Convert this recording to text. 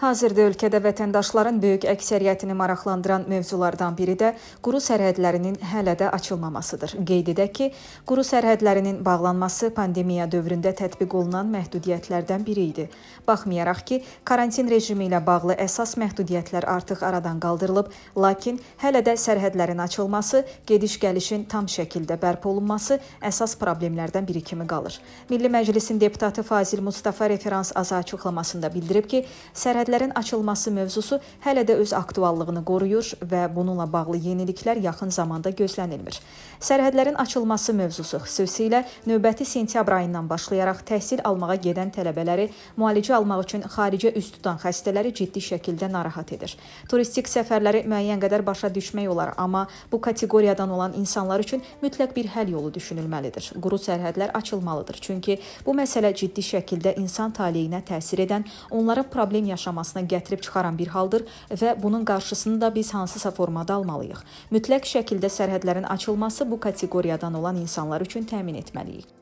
Hazırda ölkədə vətəndaşların böyük əksəriyyətini maraqlandıran mövzulardan biri də quru sərhədlərinin hələ də açılmamasıdır. Qeyd edək ki, quru sərhədlərinin bağlanması pandemiya dövründə tətbiq olunan məhdudiyyətlərdən biri idi. Baxmayaraq ki, karantin rejimi ilə bağlı əsas məhdudiyyətlər artıq aradan qaldırılıb, lakin hələ də sərhədlərin açılması, gediş-gəlişin tam şəkildə bərpa olunması əsas problemlərdən biri kimi qalır. Milli Məclisin deputatı Fazil Mustafa referans azı açıqlamasında bildirib ki, sərhəd Sərhədlərin açılması mövzusu hələ də öz aktuallığını qoruyur və bununla bağlı yeniliklər yaxın zamanda gözlənilmir. Sərhədlərin açılması mövzusu xüsusilə növbəti sentyabr ayından başlayaraq təhsil almağa gedən tələbələri müalicə almaq üçün xaricə üz tutan xəstələri ciddi şəkildə narahat edir. Turistik səfərləri müəyyən qədər başa düşmək olar, amma bu kateqoriyadan olan insanlar üçün mütləq bir həll yolu düşünülməlidir. Quru sərhədlər açılmalıdır, çünki bu məsələ ciddi şəkildə insan taleyinə təsir edən, onlara problem yaşamaq yaranmasına gətirib çıxaran bir haldır və bunun qarşısını da biz hansısa formada almalıyıq. Mütləq şəkildə sərhədlərin açılması bu kateqoriyadan olan insanlar üçün təmin etməliyik.